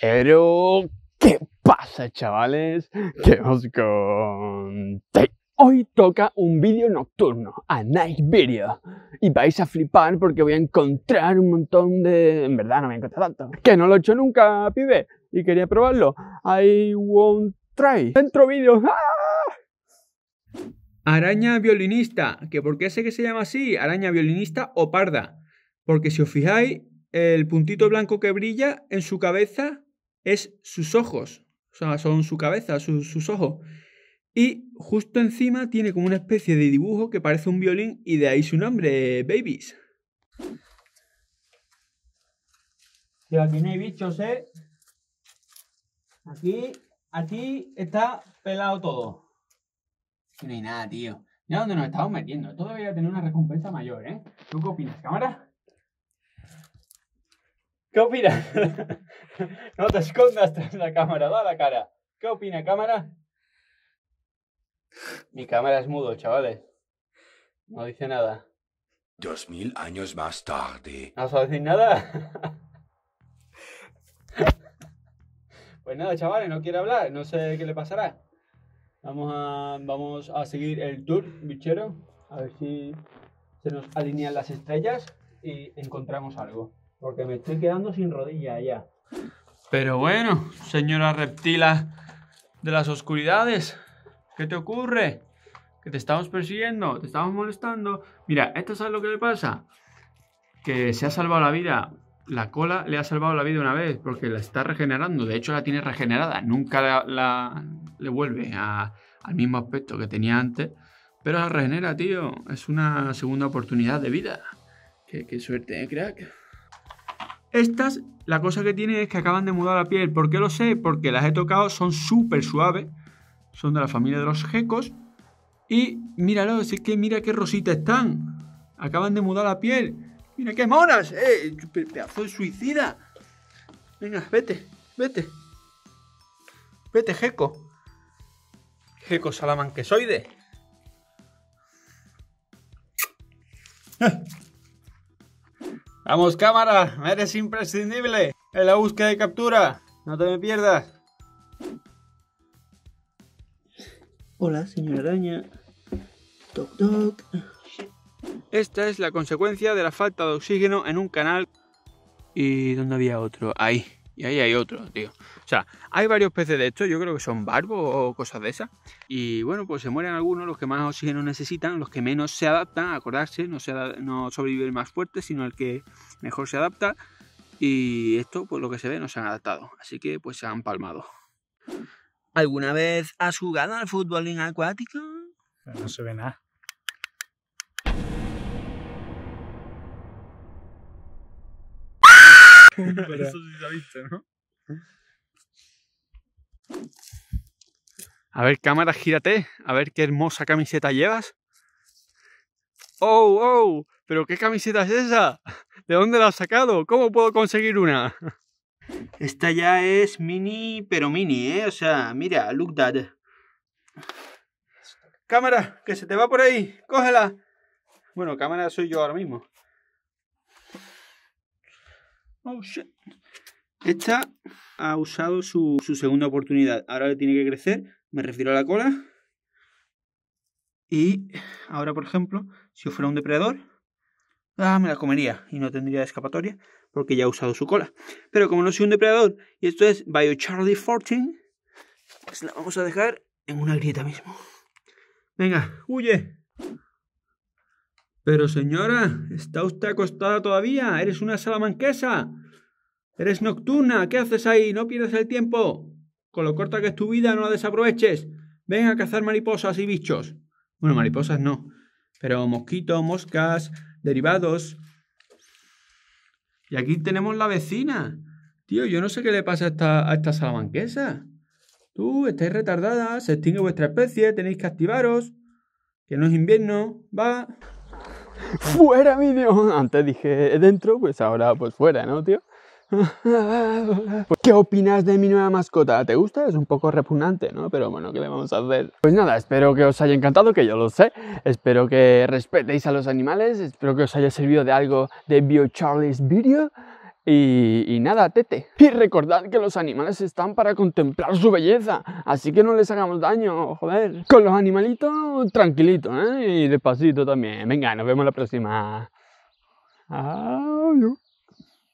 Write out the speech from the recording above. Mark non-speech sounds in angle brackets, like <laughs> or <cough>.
Pero, ¿qué pasa chavales? ¿Qué os conté? Hoy toca un vídeo nocturno, a night video. Y vais a flipar porque voy a encontrar un montón de... En verdad no me he encontrado tanto. Que no lo he hecho nunca, pibe. Y quería probarlo. I won't try. Dentro vídeo. ¡Ah! Araña violinista. ¿Que ¿Por qué sé que se llama así? Araña violinista o parda. Porque si os fijáis, el puntito blanco que brilla en su cabeza es sus ojos, o sea, son su cabeza, sus ojos. Y justo encima tiene como una especie de dibujo que parece un violín y de ahí su nombre, Babies. aquí no hay bichos, ¿eh? Aquí, aquí está pelado todo. No hay nada, tío. Mira dónde nos estamos metiendo. todavía debería tener una recompensa mayor, ¿eh? ¿Tú qué opinas, cámara? ¿Qué opinas? <laughs> no te escondas tras la cámara, da la cara. ¿Qué opina, cámara? Mi cámara es mudo, chavales. No dice nada. Dos mil años más tarde. ¿No vas a decir nada? <laughs> pues nada, chavales, no quiere hablar. No sé qué le pasará. Vamos a, vamos a seguir el tour, bichero. A ver si se nos alinean las estrellas y encontramos algo. Porque me estoy quedando sin rodilla ya. Pero bueno, señora reptila de las oscuridades, ¿qué te ocurre? Que te estamos persiguiendo, te estamos molestando. Mira, ¿esto es lo que le pasa? Que se ha salvado la vida. La cola le ha salvado la vida una vez porque la está regenerando. De hecho, la tiene regenerada. Nunca la, le vuelve al mismo aspecto que tenía antes. Pero la regenera, tío. Es una segunda oportunidad de vida. Qué, qué suerte, ¿eh, crack. Estas, la cosa que tienen es que acaban de mudar la piel. ¿Por qué lo sé? Porque las he tocado, son súper suaves. Son de la familia de los gecos. Y míralo, es que mira qué rositas están. Acaban de mudar la piel. Mira qué monas, eh. Pedazo de suicida. Venga, vete, vete. Vete, Geco. Geco salamanquesoide. <laughs> Vamos cámara, eres imprescindible en la búsqueda de captura. No te me pierdas. Hola, señora araña. Toc toc. Esta es la consecuencia de la falta de oxígeno en un canal. ¿Y dónde había otro? Ahí y ahí hay otro, tío. O sea, hay varios peces de estos, yo creo que son barbos o cosas de esas. Y bueno, pues se mueren algunos, los que más oxígeno necesitan, los que menos se adaptan, acordarse, no, se, no más fuerte, sino el que mejor se adapta. Y esto, pues lo que se ve, no se han adaptado. Así que pues se han palmado. ¿Alguna vez has jugado al fútbol en acuático? No se ve nada. <laughs> Eso sí se ha visto, ¿no? A ver, cámara, gírate. A ver qué hermosa camiseta llevas. ¡Oh, oh! ¿Pero qué camiseta es esa? ¿De dónde la has sacado? ¿Cómo puedo conseguir una? <laughs> Esta ya es mini, pero mini, ¿eh? O sea, mira, look that. Cámara, que se te va por ahí. Cógela. Bueno, cámara soy yo ahora mismo. Oh, shit. Esta ha usado su, segunda oportunidad. Ahora le tiene que crecer. Me refiero a la cola. Y ahora, por ejemplo, si fuera un depredador, ah, me la comería y no tendría escapatoria porque ya ha usado su cola. Pero como no soy un depredador y esto es BioCharlie 14, pues la vamos a dejar en una grieta mismo. Venga, huye. Pero señora, ¿está usted acostada todavía? ¿Eres una salamanquesa? ¿Eres nocturna? ¿Qué haces ahí? No pierdas el tiempo. Con lo corta que es tu vida, no la desaproveches. Ven a cazar mariposas y bichos. Bueno, mariposas no, pero mosquitos, moscas, derivados. Y aquí tenemos la vecina. Tío, yo no sé qué le pasa a esta, a esta salamanquesa. Tú, estáis retardada, se extingue vuestra especie, tenéis que activaros. Que no es invierno, va. <laughs> ¡Fuera, mi Antes dije dentro, pues ahora pues fuera, ¿no, tío? <laughs> ¿Qué opinas de mi nueva mascota? ¿Te gusta? Es un poco repugnante, ¿no? Pero bueno, ¿qué le vamos a hacer? Pues nada, espero que os haya encantado, que yo lo sé. Espero que respetéis a los animales. Espero que os haya servido de algo de BioCharlie's Video. Y, nada, tete. <laughs> Y recordad que los animales están para contemplar su belleza, así que no les hagamos daño, joder. Con los animalitos, tranquilito, ¿eh? Y despacito también. Venga, nos vemos la próxima. Adiós.